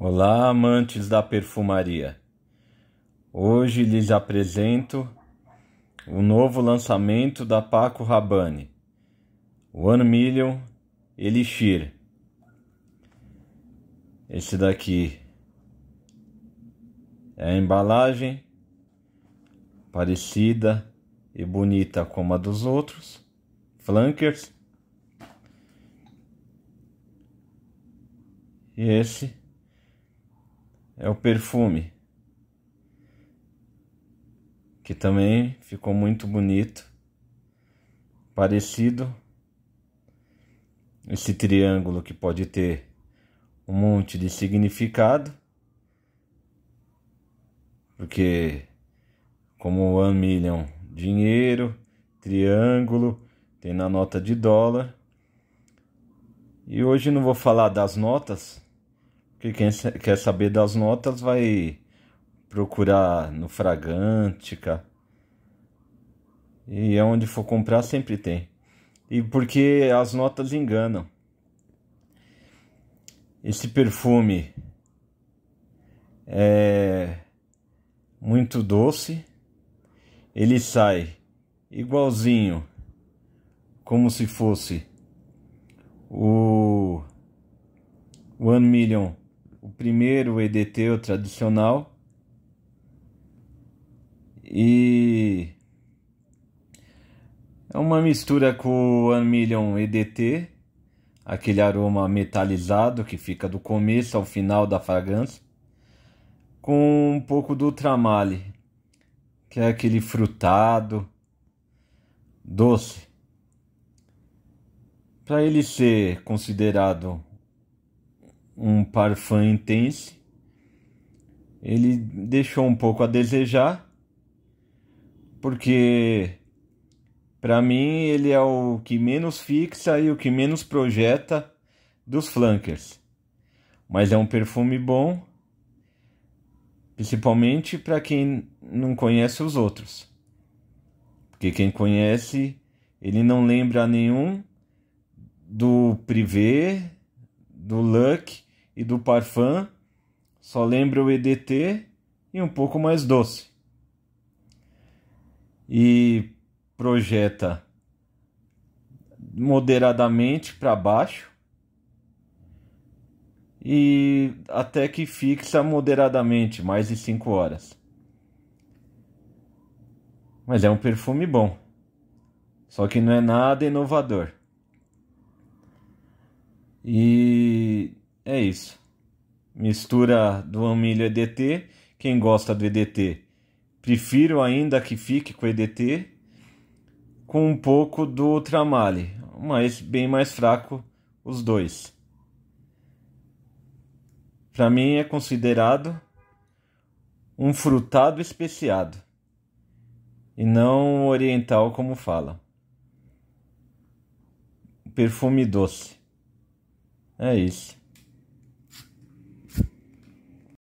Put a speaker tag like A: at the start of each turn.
A: Olá, amantes da perfumaria. Hoje lhes apresento o novo lançamento da Paco Rabanne, One Million Elixir. Esse daqui é a embalagem parecida e bonita como a dos outros, flankers. E esse é o perfume, que também ficou muito bonito, parecido esse triângulo que pode ter um monte de significado, porque como one million dinheiro, triângulo, tem na nota de dólar. E hoje não vou falar das notas, porque quem quer saber das notas vai procurar no Fragântica. E é onde for comprar sempre tem. E porque as notas enganam. Esse perfume é muito doce. Ele sai igualzinho como se fosse o One Million o primeiro EDT, o tradicional, e é uma mistura com o Amilion EDT, aquele aroma metalizado que fica do começo ao final da fragrância, com um pouco do Ultramale, que é aquele frutado, doce. Para ele ser considerado um parfum intenso. Ele deixou um pouco a desejar, porque para mim ele é o que menos fixa e o que menos projeta dos flankers. Mas é um perfume bom, principalmente para quem não conhece os outros. Porque quem conhece, ele não lembra nenhum do Privé, do Luck e do parfum só lembra o EDT e um pouco mais doce. E projeta moderadamente para baixo e até que fixa moderadamente mais de 5 horas. Mas é um perfume bom, só que não é nada inovador. E é isso. Mistura do milho EDT. Quem gosta do EDT, prefiro ainda que fique com EDT. Com um pouco do Tramale, mas bem mais fraco os dois. Para mim é considerado um frutado especiado e não oriental como fala. Perfume doce. É isso.